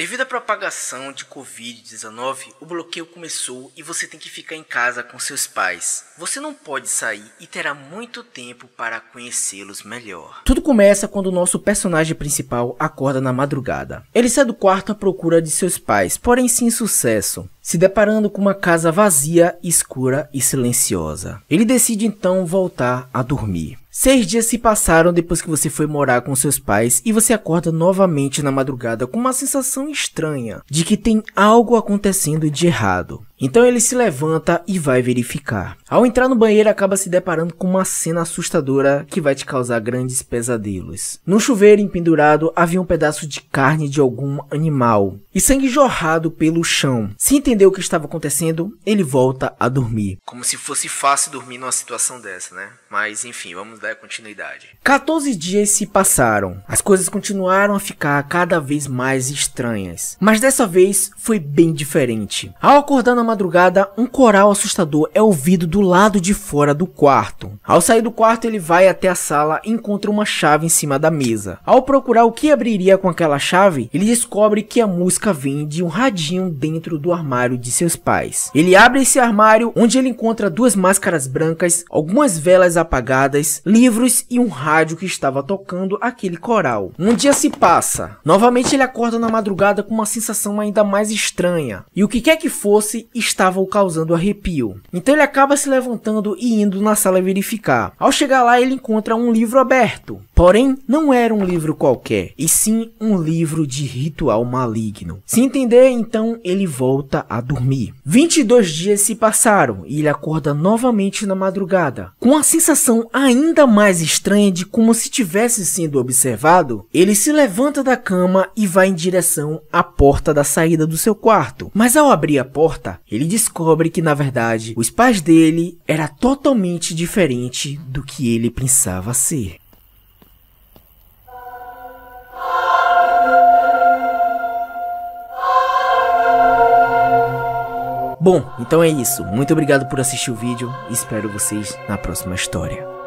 Devido à propagação de Covid-19, o bloqueio começou e você tem que ficar em casa com seus pais. Você não pode sair e terá muito tempo para conhecê-los melhor. Tudo começa quando o nosso personagem principal acorda na madrugada. Ele sai do quarto à procura de seus pais, porém sem sucesso se deparando com uma casa vazia, escura e silenciosa. Ele decide então voltar a dormir. Seis dias se passaram depois que você foi morar com seus pais e você acorda novamente na madrugada com uma sensação estranha de que tem algo acontecendo de errado. Então ele se levanta e vai verificar. Ao entrar no banheiro, acaba se deparando com uma cena assustadora que vai te causar grandes pesadelos. No chuveiro empendurado havia um pedaço de carne de algum animal e sangue jorrado pelo chão. Se entender o que estava acontecendo, ele volta a dormir. Como se fosse fácil dormir numa situação dessa, né? Mas enfim, vamos dar continuidade. 14 dias se passaram. As coisas continuaram a ficar cada vez mais estranhas. Mas dessa vez foi bem diferente. Ao acordar na madrugada, um coral assustador é ouvido do do lado de fora do quarto. Ao sair do quarto, ele vai até a sala e encontra uma chave em cima da mesa. Ao procurar o que abriria com aquela chave, ele descobre que a música vem de um radinho dentro do armário de seus pais. Ele abre esse armário, onde ele encontra duas máscaras brancas, algumas velas apagadas, livros e um rádio que estava tocando aquele coral. Um dia se passa. Novamente ele acorda na madrugada com uma sensação ainda mais estranha. E o que quer que fosse, estava o causando arrepio. Então ele acaba se levantando e indo na sala verificar. Ao chegar lá, ele encontra um livro aberto. Porém, não era um livro qualquer, e sim um livro de ritual maligno. Se entender, então ele volta a dormir. 22 dias se passaram e ele acorda novamente na madrugada. Com a sensação ainda mais estranha de como se tivesse sendo observado, ele se levanta da cama e vai em direção à porta da saída do seu quarto. Mas ao abrir a porta, ele descobre que na verdade os pais dele ele era totalmente diferente do que ele pensava ser. Bom, então é isso. Muito obrigado por assistir o vídeo. Espero vocês na próxima história.